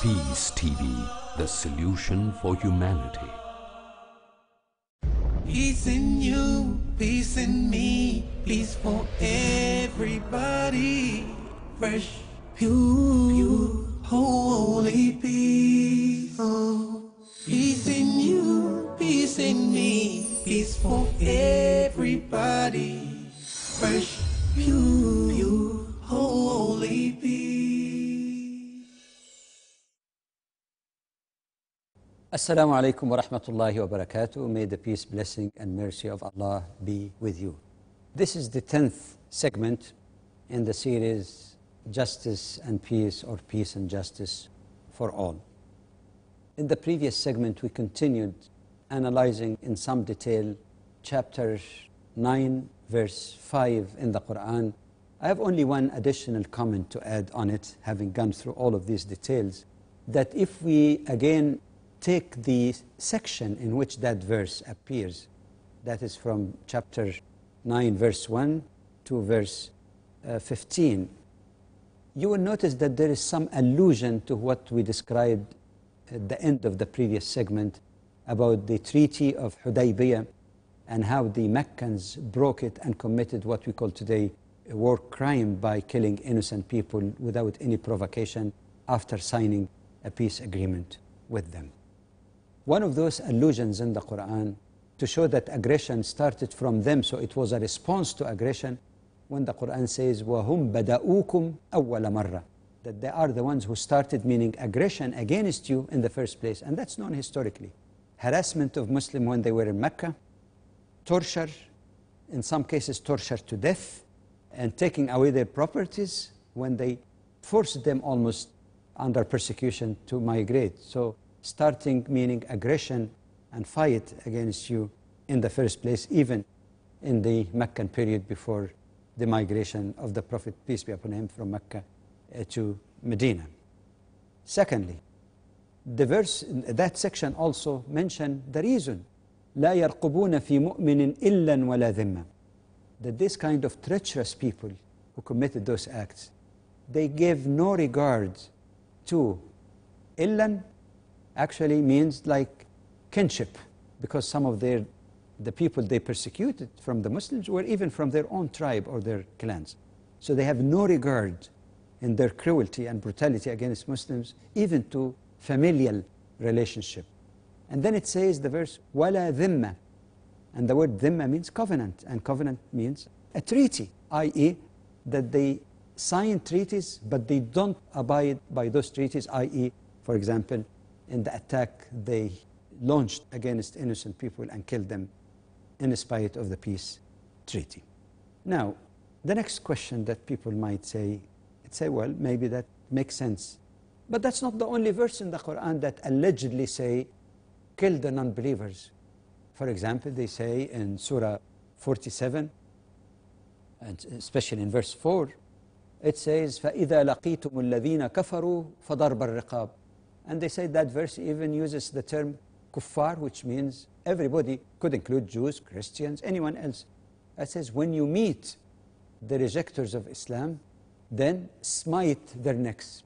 Peace TV, the solution for humanity. Peace in you, peace in me, peace for everybody. Fresh, pure, pure holy peace. Peace in you, peace in me, peace for everybody. Fresh, pure. Assalamu alaikum wa rahmatullahi wa barakatuh. May the peace, blessing, and mercy of Allah be with you. This is the 10th segment in the series Justice and Peace or Peace and Justice for All. In the previous segment, we continued analyzing in some detail chapter 9, verse 5 in the Quran. I have only one additional comment to add on it, having gone through all of these details, that if we again take the section in which that verse appears. That is from chapter 9, verse 1 to verse uh, 15. You will notice that there is some allusion to what we described at the end of the previous segment about the Treaty of Hudaybiyah and how the Meccans broke it and committed what we call today a war crime by killing innocent people without any provocation after signing a peace agreement with them one of those allusions in the Quran to show that aggression started from them, so it was a response to aggression, when the Quran says, وَهُمْ بَدَأُوكُمْ أَوَّلَ مَرَّةٍ That they are the ones who started, meaning aggression against you in the first place, and that's known historically. Harassment of Muslims when they were in Mecca, torture, in some cases torture to death, and taking away their properties when they forced them almost under persecution to migrate. So starting meaning aggression and fight against you in the first place, even in the Meccan period before the migration of the Prophet, peace be upon him, from Mecca eh, to Medina. Secondly, the verse, that section also mentioned the reason لا يرقبون في مؤمن إلا ولا ذمة that this kind of treacherous people who committed those acts they gave no regard to إلا actually means like kinship because some of their, the people they persecuted from the Muslims were even from their own tribe or their clans. So they have no regard in their cruelty and brutality against Muslims, even to familial relationship. And then it says the verse, وَلَا ذِمَّ And the word dhimma means covenant, and covenant means a treaty, i.e., that they sign treaties, but they don't abide by those treaties, i.e., for example, in the attack they launched against innocent people and killed them in spite of the peace treaty. Now, the next question that people might say, say, well, maybe that makes sense. But that's not the only verse in the Quran that allegedly say, kill the non-believers. For example, they say in Surah 47, and especially in verse 4, it says, فَإِذَا لَقِيتُمُ الَّذِينَ كَفَرُوا فَضَرْبَ الرِّقَابِ and they say that verse even uses the term kuffar, which means everybody, could include Jews, Christians, anyone else. It says, when you meet the rejectors of Islam, then smite their necks.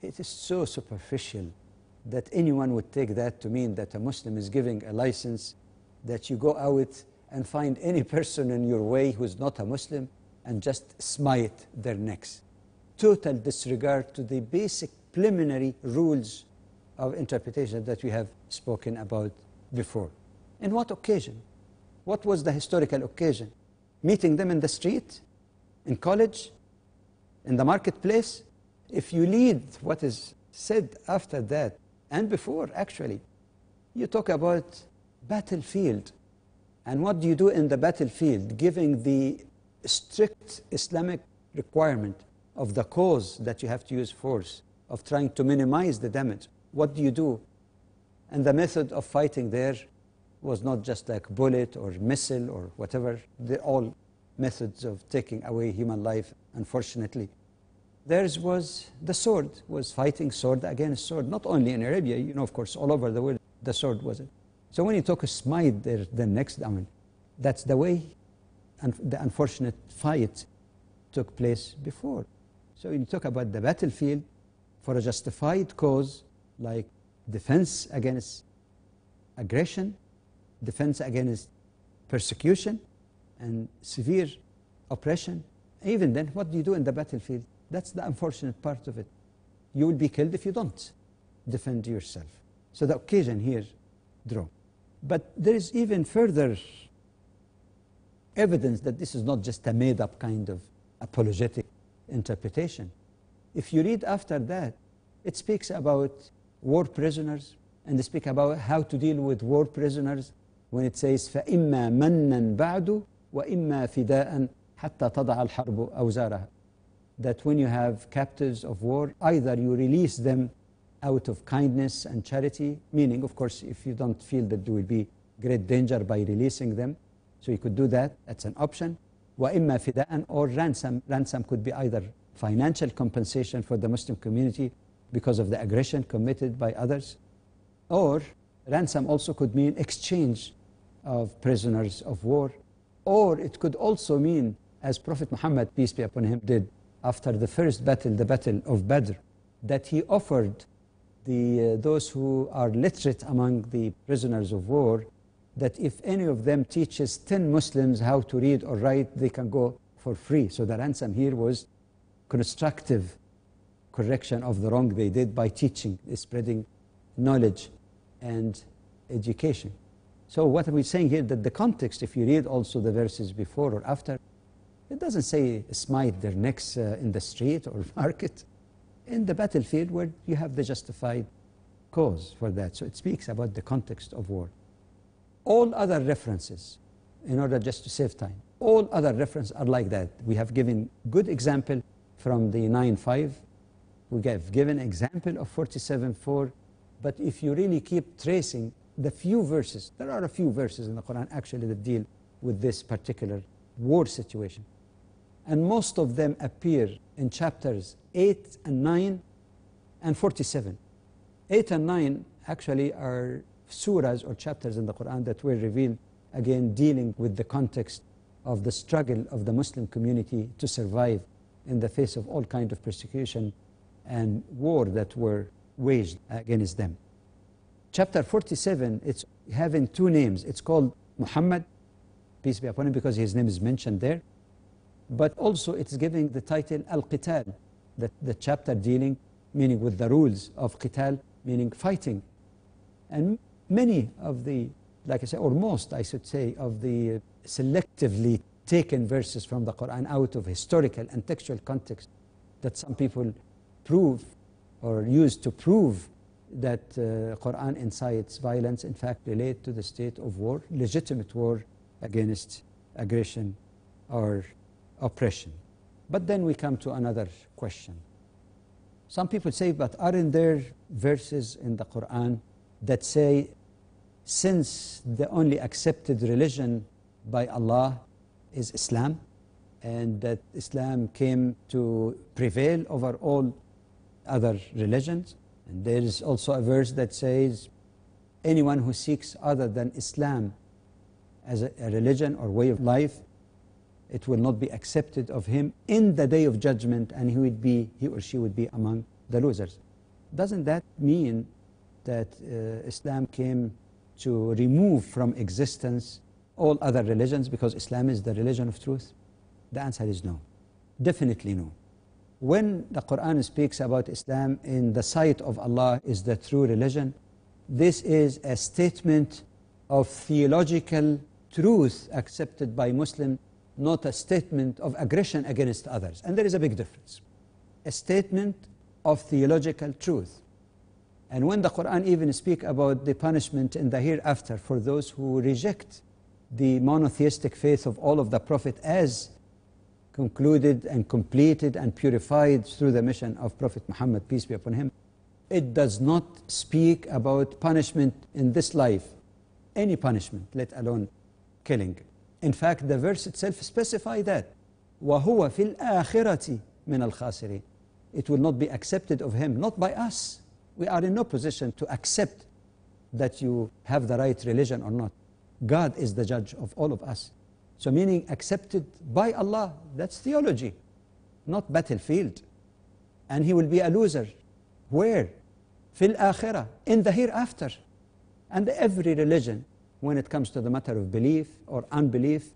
It is so superficial that anyone would take that to mean that a Muslim is giving a license that you go out and find any person in your way who's not a Muslim and just smite their necks. Total disregard to the basic preliminary rules of interpretation that we have spoken about before. In what occasion? What was the historical occasion? Meeting them in the street, in college, in the marketplace? If you lead what is said after that, and before actually, you talk about battlefield. And what do you do in the battlefield? Giving the strict Islamic requirement of the cause that you have to use force of trying to minimize the damage. What do you do? And the method of fighting there was not just like bullet or missile or whatever. They're all methods of taking away human life, unfortunately. Theirs was the sword, was fighting sword against sword, not only in Arabia, you know, of course, all over the world, the sword was it. So when you talk a smite there, the next, I mean, that's the way and the unfortunate fight took place before. So when you talk about the battlefield, for a justified cause like defense against aggression, defense against persecution, and severe oppression. Even then, what do you do in the battlefield? That's the unfortunate part of it. You will be killed if you don't defend yourself. So the occasion here, draw. But there is even further evidence that this is not just a made up kind of apologetic interpretation. If you read after that, it speaks about war prisoners and they speak about how to deal with war prisoners when it says فإما منا بعد وإما فداء حتى تضع الحرب أوزارها that when you have captives of war either you release them out of kindness and charity meaning of course if you don't feel that there will be great danger by releasing them so you could do that that's an option وإما فداء or ransom ransom could be either financial compensation for the Muslim community because of the aggression committed by others. Or ransom also could mean exchange of prisoners of war. Or it could also mean, as Prophet Muhammad, peace be upon him, did after the first battle, the Battle of Badr, that he offered the, uh, those who are literate among the prisoners of war that if any of them teaches 10 Muslims how to read or write, they can go for free. So the ransom here was constructive correction of the wrong they did by teaching, spreading knowledge and education. So what are we saying here? That the context, if you read also the verses before or after, it doesn't say smite their necks uh, in the street or market. In the battlefield where you have the justified cause for that. So it speaks about the context of war. All other references, in order just to save time, all other references are like that. We have given good example from the 9.5. We have given example of 47.4. But if you really keep tracing the few verses, there are a few verses in the Quran actually that deal with this particular war situation. And most of them appear in chapters 8 and 9 and 47. 8 and 9 actually are surahs or chapters in the Quran that were revealed, again, dealing with the context of the struggle of the Muslim community to survive in the face of all kind of persecution and war that were waged against them. Chapter 47, it's having two names. It's called Muhammad, peace be upon him, because his name is mentioned there. But also it's giving the title Al-Qital, the, the chapter dealing, meaning with the rules of Qital, meaning fighting. And many of the, like I said, or most, I should say, of the selectively taken verses from the Quran out of historical and textual context that some people prove or use to prove that uh, Quran incites violence, in fact, relate to the state of war, legitimate war against aggression or oppression. But then we come to another question. Some people say, but aren't there verses in the Quran that say, since the only accepted religion by Allah is Islam and that Islam came to prevail over all other religions. And there is also a verse that says, anyone who seeks other than Islam as a, a, religion or way of life, it will not be accepted of him in the day of judgment, and he would be, he or she would be among the losers. Doesn't that mean that uh, Islam came to remove from existence all other religions because Islam is the religion of truth? The answer is no. Definitely no. When the Quran speaks about Islam in the sight of Allah is the true religion, this is a statement of theological truth accepted by Muslims, not a statement of aggression against others. And there is a big difference. A statement of theological truth. And when the Quran even speaks about the punishment in the hereafter for those who reject the monotheistic faith of all of the Prophet as concluded and completed and purified through the mission of Prophet Muhammad, peace be upon him. It does not speak about punishment in this life, any punishment, let alone killing. In fact, the verse itself specifies that. وَهُوَ فِي الْآخِرَةِ مِنَ الْخَاسِرِينَ It will not be accepted of him, not by us. We are in no position to accept that you have the right religion or not. God is the judge of all of us. So meaning accepted by Allah, that's theology, not battlefield. And he will be a loser. Where? Fil akhirah, in the hereafter. And every religion, when it comes to the matter of belief or unbelief,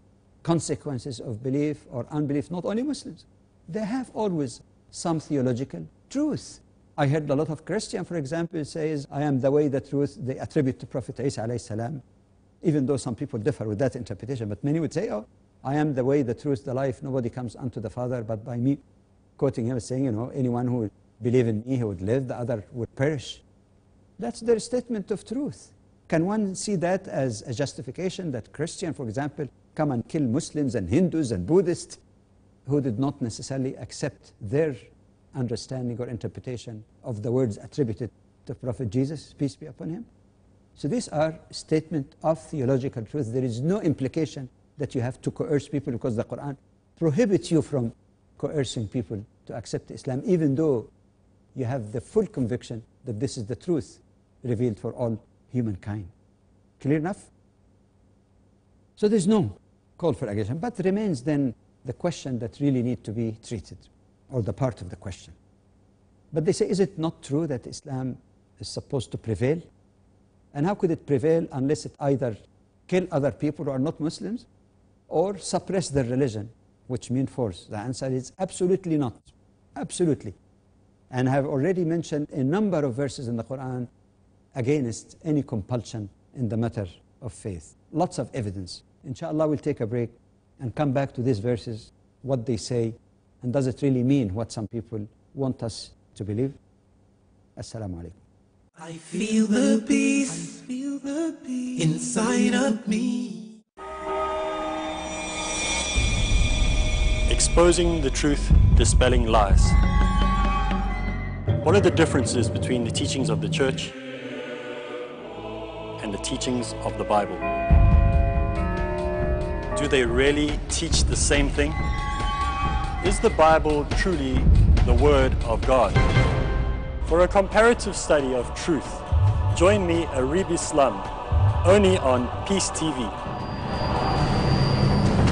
consequences of belief or unbelief, not only Muslims, they have always some theological truth. I heard a lot of Christian, for example, says, I am the way, the truth, they attribute to Prophet Isa even though some people differ with that interpretation. But many would say, oh, I am the way, the truth, the life. Nobody comes unto the Father but by me. Quoting him, saying, you know, anyone who would believe in me, he would live, the other would perish. That's their statement of truth. Can one see that as a justification that Christian, for example, come and kill Muslims and Hindus and Buddhists who did not necessarily accept their understanding or interpretation of the words attributed to Prophet Jesus, peace be upon him? So these are statement of theological truth. There is no implication that you have to coerce people because the Quran prohibits you from coercing people to accept Islam, even though you have the full conviction that this is the truth revealed for all humankind. Clear enough? So there's no call for aggression, but remains then the question that really need to be treated, or the part of the question. But they say, is it not true that Islam is supposed to prevail? And how could it prevail unless it either kill other people who are not Muslims or suppress their religion, which means force? The answer is absolutely not. Absolutely. And I have already mentioned a number of verses in the Quran against any compulsion in the matter of faith. Lots of evidence. Inshallah, we'll take a break and come back to these verses, what they say, and does it really mean what some people want us to believe? Assalamu alaikum. I feel the peace, I feel the peace inside of me. Exposing the truth, dispelling lies. What are the differences between the teachings of the church and the teachings of the Bible? Do they really teach the same thing? Is the Bible truly the Word of God? for a comparative study of truth. Join me, Arib Islam, only on Peace TV.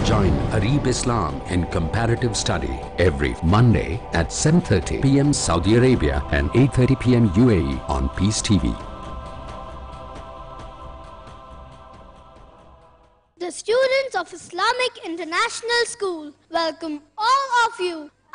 Join Arib Islam in comparative study every Monday at 7.30 p.m. Saudi Arabia and 8.30 p.m. UAE on Peace TV. The students of Islamic International School welcome all of you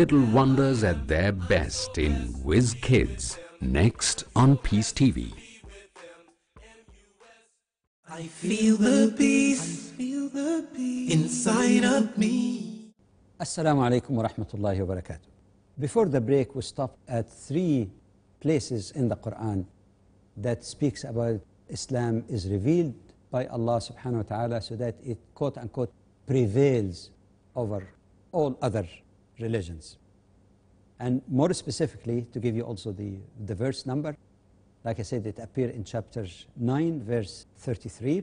little wonders at their best in Whiz Kids, next on Peace TV. I feel the peace, feel the peace inside of me. Assalamu alaikum wa rahmatullahi wa barakatuh. Before the break, we stopped at three places in the Quran that speaks about Islam is revealed by Allah subhanahu wa ta'ala so that it quote unquote prevails over all other religions. And more specifically, to give you also the, the verse number, like I said, it appears in chapter 9, verse 33,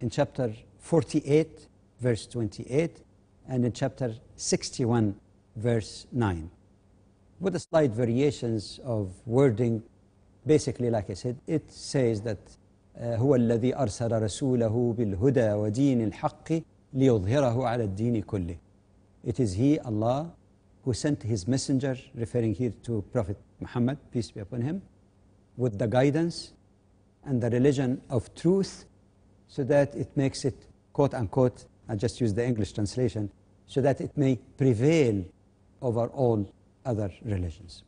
in chapter 48, verse 28, and in chapter 61, verse 9. With a slight variations of wording, basically, like I said, it says that هو الذي أرسل رسوله بالهدى ودين الحق ليظهره على الدين كله. It is He, Allah, who sent his messenger, referring here to Prophet Muhammad, peace be upon him, with the guidance and the religion of truth so that it makes it, quote unquote, I just use the English translation, so that it may prevail over all other religions.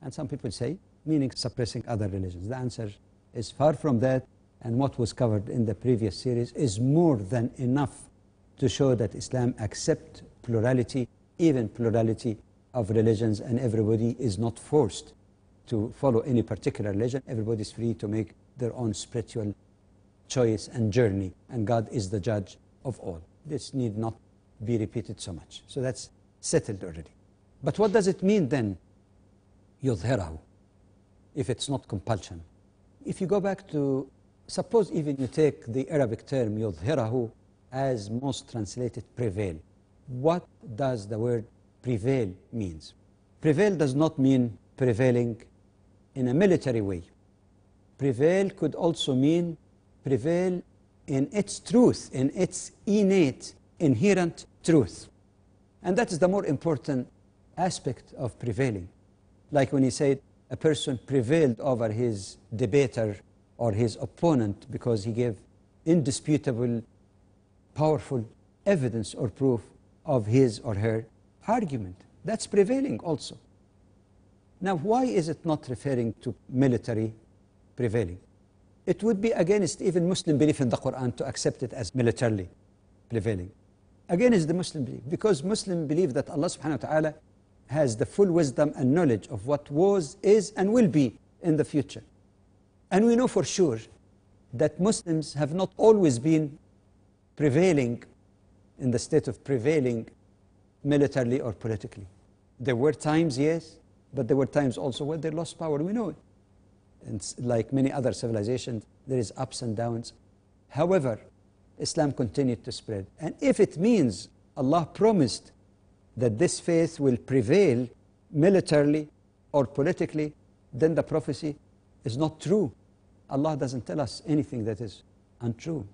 And some people say, meaning suppressing other religions. The answer is far from that, and what was covered in the previous series is more than enough to show that Islam accepts plurality even plurality of religions and everybody is not forced to follow any particular religion. Everybody is free to make their own spiritual choice and journey, and God is the judge of all. This need not be repeated so much. So that's settled already. But what does it mean then, يظهره, if it's not compulsion? If you go back to, suppose even you take the Arabic term يظهره as most translated prevail what does the word prevail means? Prevail does not mean prevailing in a military way. Prevail could also mean prevail in its truth, in its innate, inherent truth. And that is the more important aspect of prevailing. Like when he said, a person prevailed over his debater or his opponent because he gave indisputable, powerful evidence or proof of his or her argument. That's prevailing also. Now, why is it not referring to military prevailing? It would be against even Muslim belief in the Quran to accept it as militarily prevailing. Against the Muslim belief, because Muslim believe that Allah subhanahu wa ta'ala has the full wisdom and knowledge of what was, is, and will be in the future. And we know for sure that Muslims have not always been prevailing in the state of prevailing militarily or politically. There were times, yes, but there were times also where they lost power. We know it. And like many other civilizations, there is ups and downs. However, Islam continued to spread. And if it means Allah promised that this faith will prevail militarily or politically, then the prophecy is not true. Allah doesn't tell us anything that is untrue.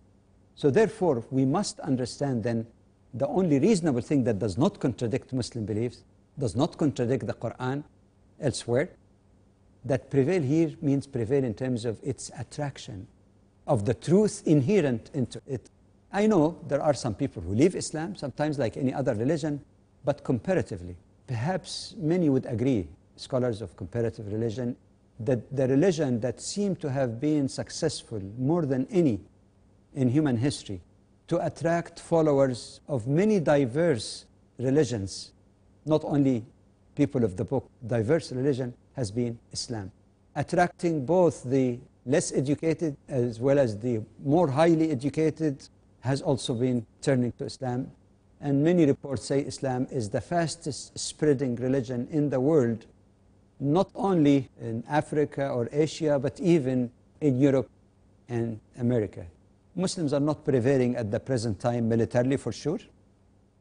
So therefore, we must understand then the only reasonable thing that does not contradict Muslim beliefs, does not contradict the Quran elsewhere, that prevail here means prevail in terms of its attraction, of the truth inherent into it. I know there are some people who leave Islam, sometimes like any other religion, but comparatively, perhaps many would agree, scholars of comparative religion, that the religion that seemed to have been successful more than any in human history to attract followers of many diverse religions, not only people of the book. Diverse religion has been Islam, attracting both the less educated as well as the more highly educated has also been turning to Islam. And many reports say Islam is the fastest spreading religion in the world, not only in Africa or Asia, but even in Europe and America. Muslims are not prevailing at the present time militarily for sure.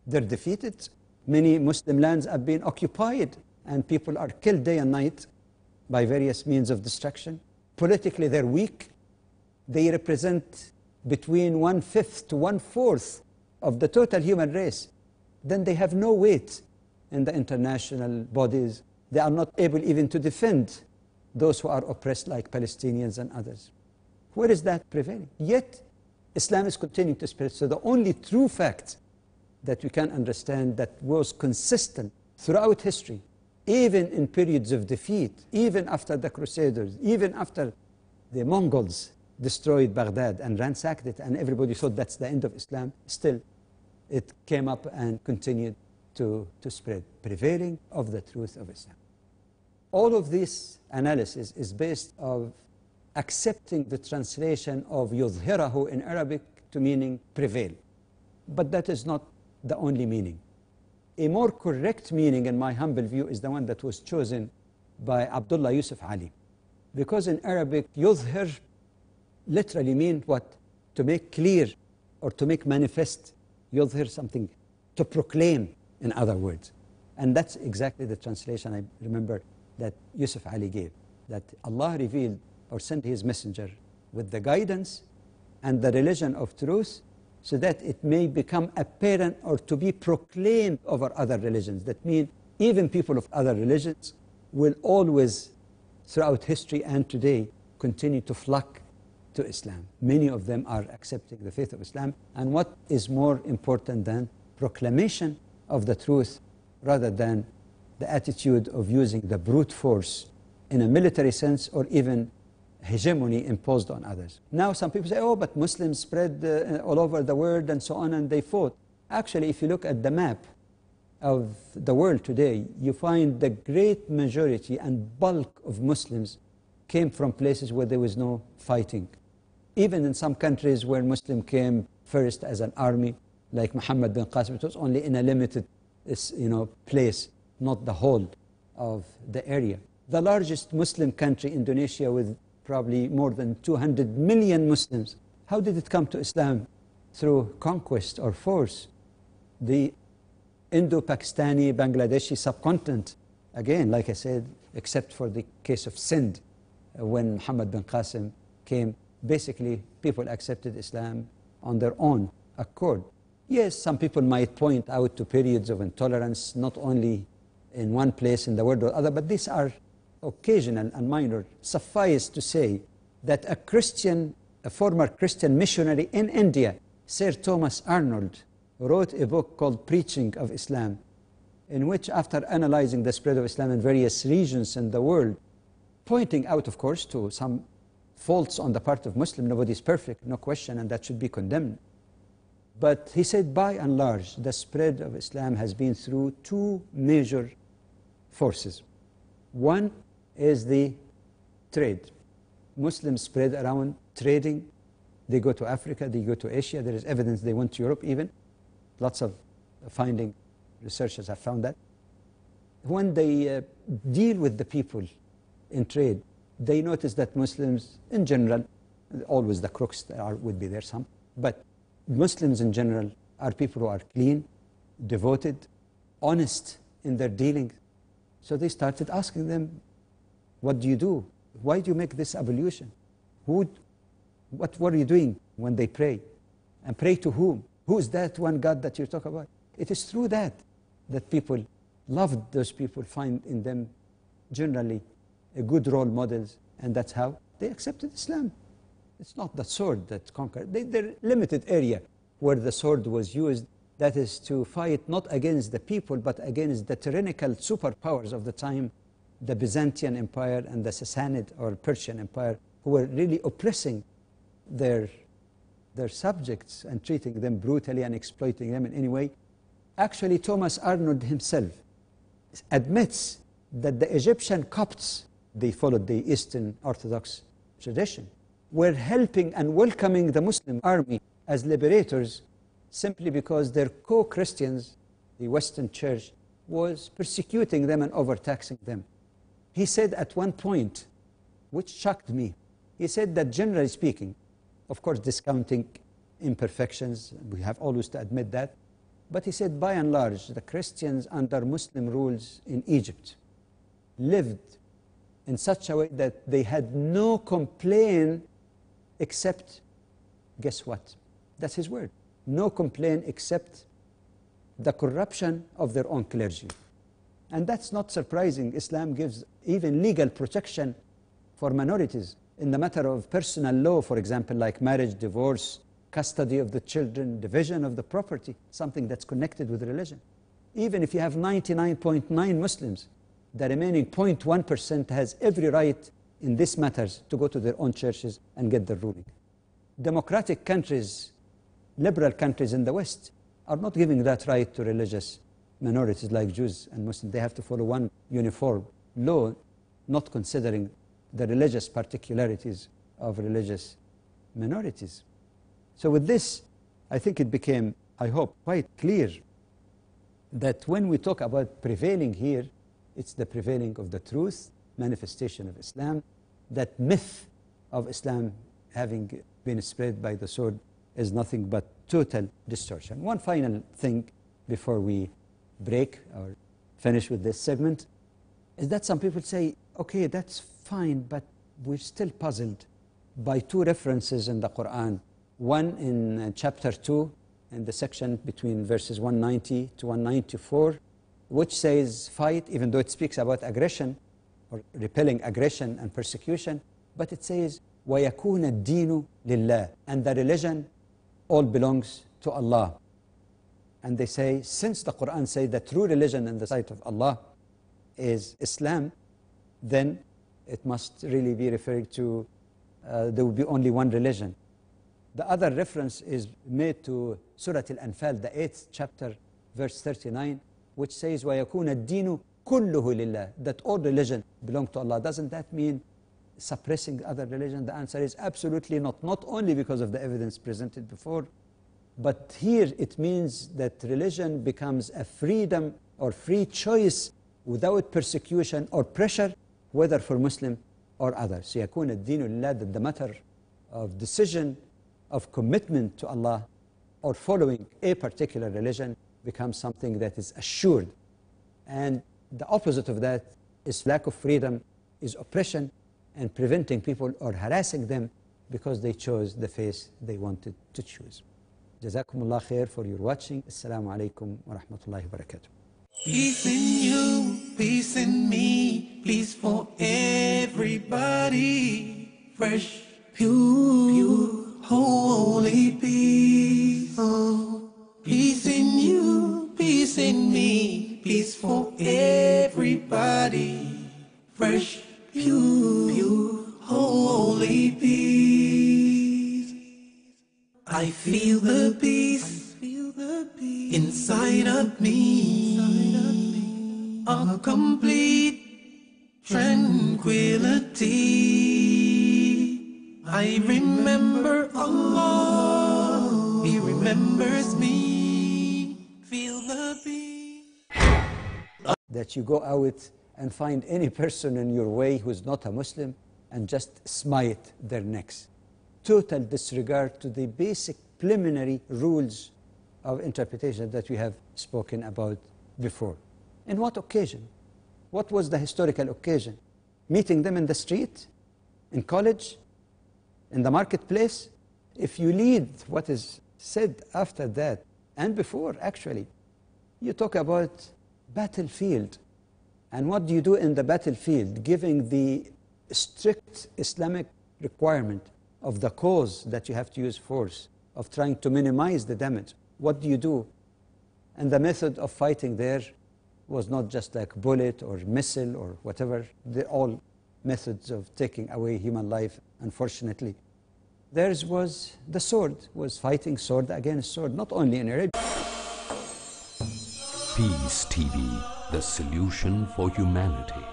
They're defeated. Many Muslim lands have been occupied and people are killed day and night by various means of destruction. Politically, they're weak. They represent between one fifth to one fourth of the total human race. Then they have no weight in the international bodies. They are not able even to defend those who are oppressed, like Palestinians and others. Where is that prevailing? Yet, Islam is continuing to spread. So the only true fact that we can understand that was consistent throughout history, even in periods of defeat, even after the Crusaders, even after the Mongols destroyed Baghdad and ransacked it, and everybody thought that's the end of Islam, still it came up and continued to, to spread, prevailing of the truth of Islam. All of this analysis is based of accepting the translation of yudhirahu in Arabic to meaning prevail. But that is not the only meaning. A more correct meaning, in my humble view, is the one that was chosen by Abdullah Yusuf Ali. Because in Arabic, yudhir literally means what? To make clear or to make manifest. Yudhir something, to proclaim, in other words. And that's exactly the translation I remember that Yusuf Ali gave, that Allah revealed or send his messenger with the guidance and the religion of truth so that it may become apparent or to be proclaimed over other religions. That means even people of other religions will always, throughout history and today, continue to flock to Islam. Many of them are accepting the faith of Islam. And what is more important than proclamation of the truth rather than the attitude of using the brute force in a military sense or even hegemony imposed on others. Now some people say, oh, but Muslims spread uh, uh, all over the world and so on, and they fought. Actually, if you look at the map of the world today, you find the great majority and bulk of Muslims came from places where there was no fighting. Even in some countries where Muslims came first as an army, like Muhammad bin Qasim, it was only in a limited you know, place, not the whole of the area. The largest Muslim country, Indonesia, with probably more than 200 million Muslims. How did it come to Islam? Through conquest or force. The Indo-Pakistani, Bangladeshi subcontinent, again, like I said, except for the case of Sindh, uh, when Muhammad bin Qasim came, basically people accepted Islam on their own accord. Yes, some people might point out to periods of intolerance, not only in one place in the world or other, but these are occasional and minor, suffice to say that a Christian, a former Christian missionary in India, Sir Thomas Arnold, wrote a book called Preaching of Islam, in which, after analyzing the spread of Islam in various regions in the world, pointing out, of course, to some faults on the part of Muslims, nobody is perfect, no question, and that should be condemned. But he said, by and large, the spread of Islam has been through two major forces. One, is the trade. Muslims spread around trading. They go to Africa, they go to Asia. There is evidence they went to Europe even. Lots of finding, researchers have found that. When they uh, deal with the people in trade, they notice that Muslims in general, always the crooks are, would be there some, but Muslims in general are people who are clean, devoted, honest in their dealings. So they started asking them, what do you do? Why do you make this evolution? Who what were you doing when they pray? And pray to whom? Who is that one God that you talk about? It is through that that people loved those people, find in them generally good role models, and that's how they accepted Islam. It's not the sword that conquered. They, their limited area where the sword was used, that is to fight not against the people, but against the tyrannical superpowers of the time the Byzantine Empire and the Sassanid or Persian Empire, who were really oppressing their, their subjects and treating them brutally and exploiting them in any way. Actually, Thomas Arnold himself admits that the Egyptian Copts, they followed the Eastern Orthodox tradition, were helping and welcoming the Muslim army as liberators simply because their co Christians, the Western Church, was persecuting them and overtaxing them. He said at one point, which shocked me, he said that generally speaking, of course, discounting imperfections, we have always to admit that, but he said by and large, the Christians under Muslim rules in Egypt lived in such a way that they had no complaint except, guess what? That's his word. No complaint except the corruption of their own clergy. And that's not surprising. Islam gives even legal protection for minorities in the matter of personal law, for example, like marriage, divorce, custody of the children, division of the property, something that's connected with religion. Even if you have 99.9 Muslims, the remaining 0.1% has every right in these matters to go to their own churches and get their ruling. Democratic countries, liberal countries in the West, are not giving that right to religious minorities like Jews and Muslims, they have to follow one uniform law, not considering the religious particularities of religious minorities. So with this, I think it became, I hope, quite clear that when we talk about prevailing here, it's the prevailing of the truth, manifestation of Islam, that myth of Islam having been spread by the sword is nothing but total distortion. One final thing before we break or finish with this segment is that some people say, okay, that's fine, but we're still puzzled by two references in the Quran. One in uh, chapter 2, in the section between verses 190 to 194, which says fight, even though it speaks about aggression or repelling aggression and persecution, but it says, وَيَكُونَ الدِّينُ لِلَّهِ And the religion all belongs to Allah. And they say, since the Quran says that true religion in the sight of Allah is Islam, then it must really be referring to uh, there will be only one religion. The other reference is made to Surah Al-Anfal, the 8th chapter, verse 39, which says, وَيَكُونَ dīnu كُلُّهُ لِلَّهِ That all religion belong to Allah. Doesn't that mean suppressing other religion? The answer is absolutely not. Not only because of the evidence presented before, but here it means that religion becomes a freedom or free choice without persecution or pressure, whether for Muslim or other. سيكون الدين لله that the matter of decision, of commitment to Allah, or following a particular religion becomes something that is assured. And the opposite of that is lack of freedom, is oppression, and preventing people or harassing them because they chose the faith they wanted to choose. جزاكم الله خير for your watching السلام عليكم ورحمة الله وبركاته Peace in you, peace in me, peace for everybody. Fresh, pure, pure holy peace. Oh, peace in you, peace in me, peace for everybody. Fresh, pure. I feel the peace, feel the peace inside of me, inside of me a complete tranquility. I remember Allah, He remembers me. Feel the peace. That you go out and find any person in your way who is not a Muslim and just smite their necks total disregard to the basic preliminary rules of interpretation that we have spoken about before. In what occasion? What was the historical occasion? Meeting them in the street, in college, in the marketplace? If you lead what is said after that, and before actually, you talk about battlefield. And what do you do in the battlefield? Giving the strict Islamic requirement of the cause that you have to use force, of trying to minimize the damage. What do you do? And the method of fighting there was not just like bullet or missile or whatever. They're all methods of taking away human life, unfortunately. Theirs was the sword, was fighting sword against sword, not only in Arabia. Peace TV, the solution for humanity.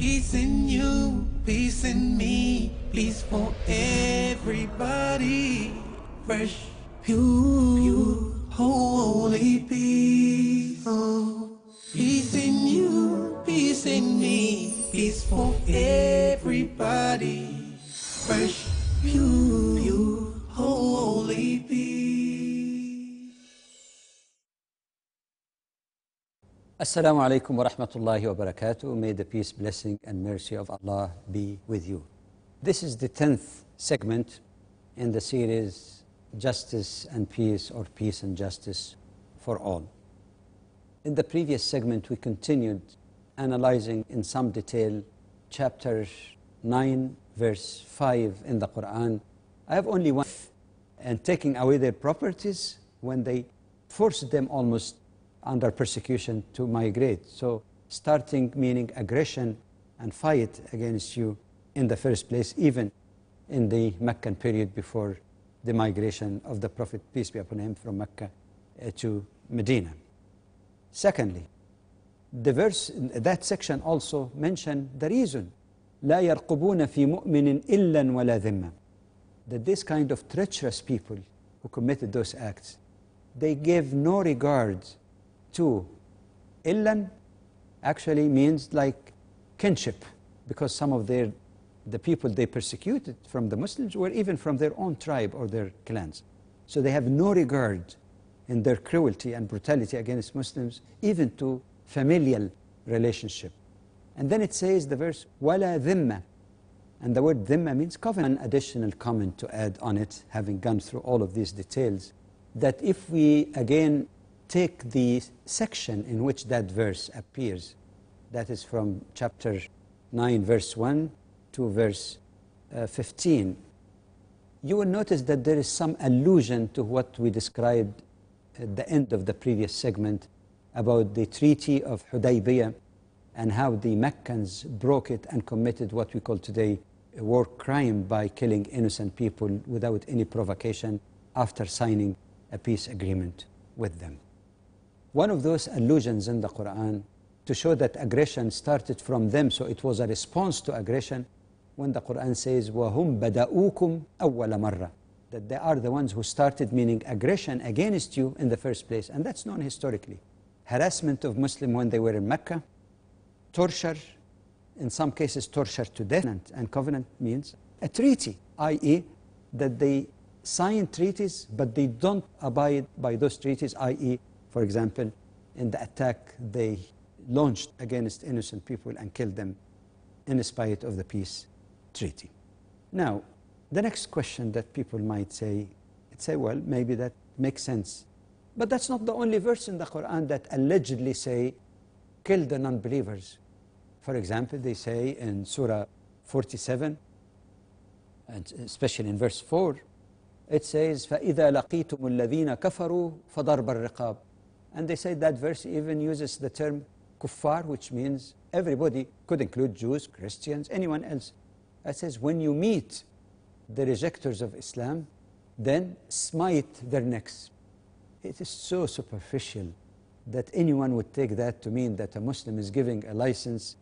Peace in you, peace in me, peace for everybody. Fresh, pure, pure holy peace. Peace in you, peace in me, peace for everybody. Fresh, pure. Assalamu alaikum wa rahmatullahi wa barakatuh. May the peace, blessing, and mercy of Allah be with you. This is the 10th segment in the series Justice and Peace or Peace and Justice for All. In the previous segment, we continued analyzing in some detail chapter 9, verse 5 in the Quran. I have only one, and taking away their properties when they forced them almost under persecution to migrate. So starting meaning aggression and fight against you in the first place, even in the Meccan period before the migration of the Prophet, peace be upon him, from Mecca eh, to Medina. Secondly, the verse, that section also mentioned the reason لا يرقبون في مؤمن إلا ولا ذمة that this kind of treacherous people who committed those acts they gave no regard to illan actually means like kinship because some of their, the people they persecuted from the Muslims were even from their own tribe or their clans. So they have no regard in their cruelty and brutality against Muslims, even to familial relationship. And then it says the verse, وَلَا dhimma And the word dhimma means covenant. An additional comment to add on it, having gone through all of these details, that if we again take the section in which that verse appears. That is from chapter 9, verse 1 to verse uh, 15. You will notice that there is some allusion to what we described at the end of the previous segment about the Treaty of Hudaybiyah and how the Meccans broke it and committed what we call today a war crime by killing innocent people without any provocation after signing a peace agreement with them one of those allusions in the Quran to show that aggression started from them, so it was a response to aggression, when the Quran says, وَهُمْ بَدَأُوكُمْ أَوَّلَ مَرَّةٍ That they are the ones who started, meaning aggression against you in the first place, and that's known historically. Harassment of Muslims when they were in Mecca, torture, in some cases torture to death, and covenant means a treaty, i.e., that they sign treaties, but they don't abide by those treaties, i.e., for example, in the attack they launched against innocent people and killed them in spite of the peace treaty. Now, the next question that people might say, say, well, maybe that makes sense. But that's not the only verse in the Quran that allegedly say, kill the non-believers. For example, they say in Surah 47, and especially in verse 4, it says, فَإِذَا لَقِيتُمُ الَّذِينَ كَفَرُوا فَضَرْبَ الرِّقَابِ and they say that verse even uses the term kuffar, which means everybody, could include Jews, Christians, anyone else. That says, when you meet the rejectors of Islam, then smite their necks. It is so superficial that anyone would take that to mean that a Muslim is giving a license